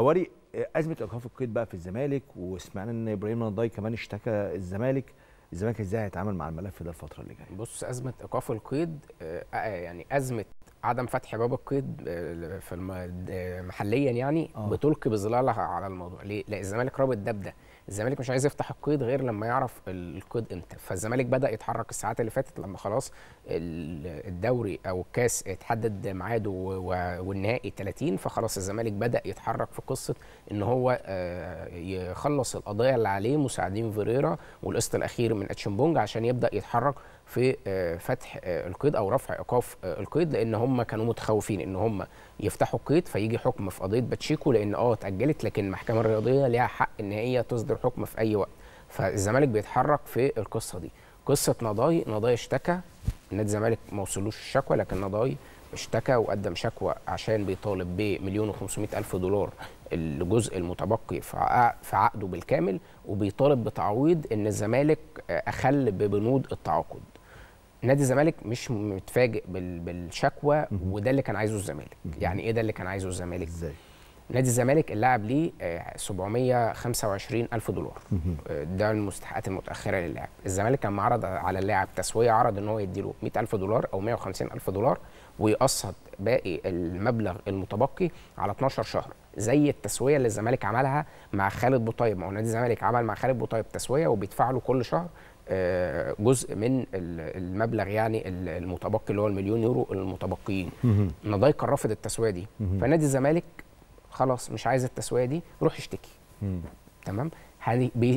هواري آه، ازمه ايقاف القيد بقى في الزمالك وسمعنا ان ابراهيم رنداي كمان اشتكى الزمالك الزمالك ازاي هيتعامل مع الملف ده الفتره اللي جايه بص ازمه ايقاف القيد آه، آه، يعني ازمه عدم فتح باب القيد آه، في الم... محليا يعني أوه. بتلقي بظلالها على الموضوع ليه؟ لا الزمالك رابط ده بده الزمالك مش عايز يفتح القيد غير لما يعرف القيد امتى فالزمالك بدا يتحرك الساعات اللي فاتت لما خلاص الدوري او الكاس اتحدد ميعاده والنهائي 30 فخلاص الزمالك بدا يتحرك في قصه ان هو آه، يخلص القضايا اللي عليه مساعدين فيريرا والقسط الاخير من اتشمبونج عشان يبدا يتحرك في آه، فتح آه، القيد او رفع ايقاف آه، القيد لان هم كانوا متخوفين ان هم يفتحوا القيد فيجي حكم في قضيه باتشيكو لان اه اتاجلت لكن المحكمه الرياضيه ليها حق ان هي تصدر حكم في اي وقت فالزمالك بيتحرك في القصه دي قصه نضاي نضاي اشتكى نادي الزمالك ما وصلوش الشكوى لكن نضاي اشتكى وقدم شكوى عشان بيطالب بمليون و الف دولار الجزء المتبقي في عقده بالكامل وبيطالب بتعويض ان الزمالك اخل ببنود التعاقد نادي الزمالك مش متفاجئ بالشكوى وده اللي كان عايزه الزمالك يعني ايه ده اللي كان عايزه الزمالك ازاي نادي الزمالك اللاعب ليه 725 آه، الف دولار آه، ده المستحقات المتاخره للاعب الزمالك كان معرض على اللاعب تسويه عرض ان هو يديله 100 الف دولار او 150 الف دولار ويقسط باقي المبلغ المتبقي على 12 شهر زي التسويه اللي الزمالك عملها مع خالد بوطيب ما هو نادي الزمالك عمل مع خالد بوطيب تسويه وبيدفع له كل شهر آه، جزء من المبلغ يعني المتبقي اللي هو المليون يورو المتبقيين نضايق رفض التسويه دي فنادي الزمالك خلاص مش عايز التسويه دي روح اشتكي تمام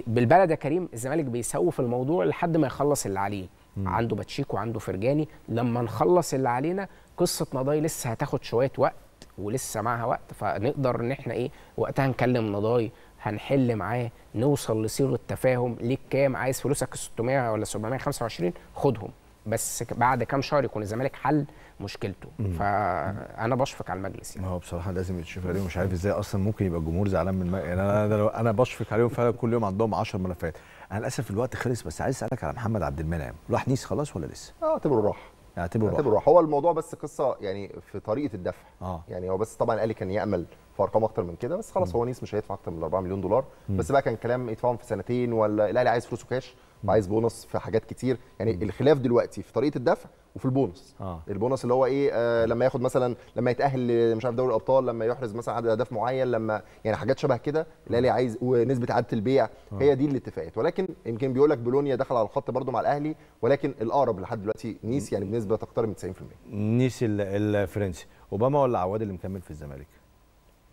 بالبلد يا كريم الزمالك بيسوف الموضوع لحد ما يخلص اللي عليه عنده باتشيك وعنده فرجاني لما نخلص اللي علينا قصه نضاي لسه هتاخد شويه وقت ولسه معها وقت فنقدر ان احنا ايه وقتها نكلم نضاي هنحل معاه نوصل لصيغه تفاهم ليك كام عايز فلوسك 600 ولا 725 خدهم بس بعد كام شهر يكون الزمالك حل مشكلته مم. فانا بشفق على المجلس يعني هو بصراحه لازم يتشفق عليهم مش عارف ازاي اصلا ممكن يبقى الجمهور زعلان من المجلس يعني انا انا بشفق عليهم فعلا كل يوم عندهم 10 ملفات انا للاسف الوقت خلص بس عايز اسالك على محمد عبد المنعم راح نيس خلاص ولا لسه؟ اه اعتبره راح اعتبره راح اعتبره راح هو الموضوع بس قصه يعني في طريقه الدفع آه. يعني هو بس طبعا الاهلي كان يامل في ارقام اكتر من كده بس خلاص م. هو نيس مش هيدفع اكتر من 4 مليون دولار م. بس بقى كان كلام يدفعهم في سنتين ولا الاهلي عايز فلوسه كاش وعايز بونص في حاجات كتير يعني م. الخلاف دلوقتي في طريقه الدفع وفي البونص آه. البونص اللي هو ايه آه لما ياخد مثلا لما يتاهل مش عارف دوري الابطال لما يحرز مثلا عدد اهداف معين لما يعني حاجات شبه كده الاهلي عايز ونسبه اعاده البيع آه. هي دي الاتفاقات ولكن يمكن بيقول لك بولونيا دخل على الخط برده مع الاهلي ولكن الاقرب لحد دلوقتي نيس يعني بنسبه تقترب من 90% نيس الفرنسي اوباما ولا عواد اللي مكمل في الزمالك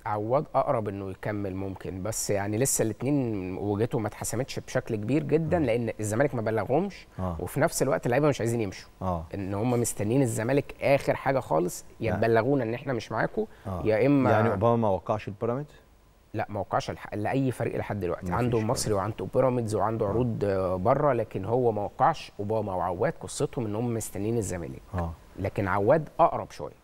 عواد اقرب انه يكمل ممكن بس يعني لسه الاثنين وجهته ما اتحسمتش بشكل كبير جدا م. لان الزمالك ما بلغهمش آه. وفي نفس الوقت اللعيبه مش عايزين يمشوا آه. ان هم مستنيين الزمالك اخر حاجه خالص يا آه. تبلغونا ان احنا مش معاكم آه. يا اما يعني اوباما ما وقعش البيراميد لا ما وقعش لاي فريق لحد دلوقتي عنده المصري وعنده بيراميدز وعنده آه. عروض بره لكن هو ما وقعش اوباما وعواد قصتهم ان هم مستنيين الزمالك آه. لكن عواد اقرب شويه